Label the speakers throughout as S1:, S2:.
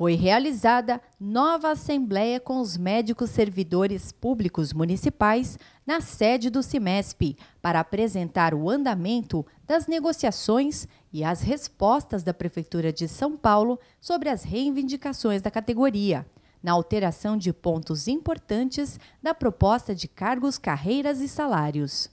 S1: foi realizada nova assembleia com os médicos servidores públicos municipais na sede do CIMESP para apresentar o andamento das negociações e as respostas da Prefeitura de São Paulo sobre as reivindicações da categoria, na alteração de pontos importantes da proposta de cargos, carreiras e salários.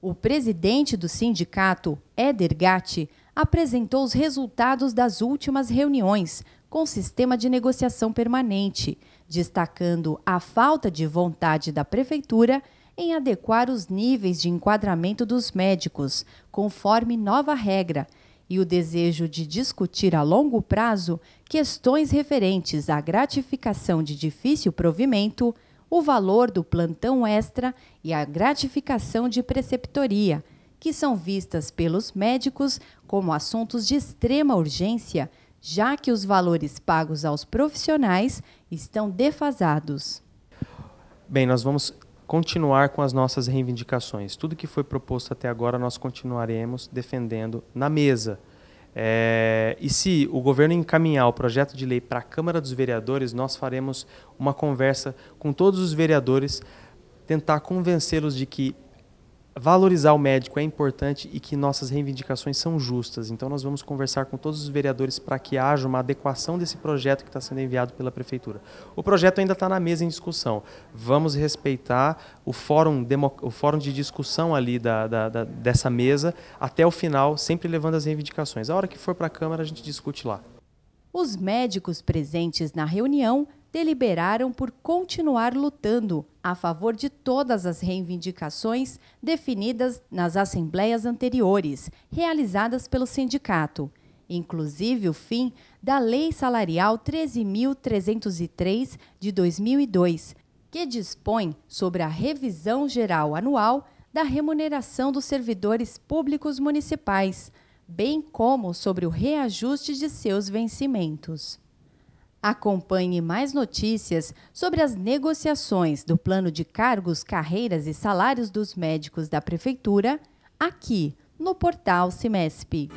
S1: O presidente do sindicato, Éder Gatti, apresentou os resultados das últimas reuniões com o sistema de negociação permanente, destacando a falta de vontade da prefeitura em adequar os níveis de enquadramento dos médicos, conforme nova regra, e o desejo de discutir a longo prazo questões referentes à gratificação de difícil provimento, o valor do plantão extra e a gratificação de preceptoria que são vistas pelos médicos como assuntos de extrema urgência, já que os valores pagos aos profissionais estão defasados.
S2: Bem, nós vamos continuar com as nossas reivindicações. Tudo que foi proposto até agora nós continuaremos defendendo na mesa. É, e se o governo encaminhar o projeto de lei para a Câmara dos Vereadores, nós faremos uma conversa com todos os vereadores, tentar convencê-los de que valorizar o médico é importante e que nossas reivindicações são justas. Então, nós vamos conversar com todos os vereadores para que haja uma adequação desse projeto que está sendo enviado pela Prefeitura. O projeto ainda está na mesa em discussão. Vamos respeitar o fórum, o fórum de discussão ali da, da, da, dessa mesa até o final, sempre levando as reivindicações. A hora que for para a Câmara, a gente discute lá.
S1: Os médicos presentes na reunião deliberaram por continuar lutando a favor de todas as reivindicações definidas nas assembleias anteriores, realizadas pelo sindicato, inclusive o fim da Lei Salarial 13.303 de 2002, que dispõe sobre a revisão geral anual da remuneração dos servidores públicos municipais, bem como sobre o reajuste de seus vencimentos. Acompanhe mais notícias sobre as negociações do plano de cargos, carreiras e salários dos médicos da Prefeitura aqui no portal Cimesp.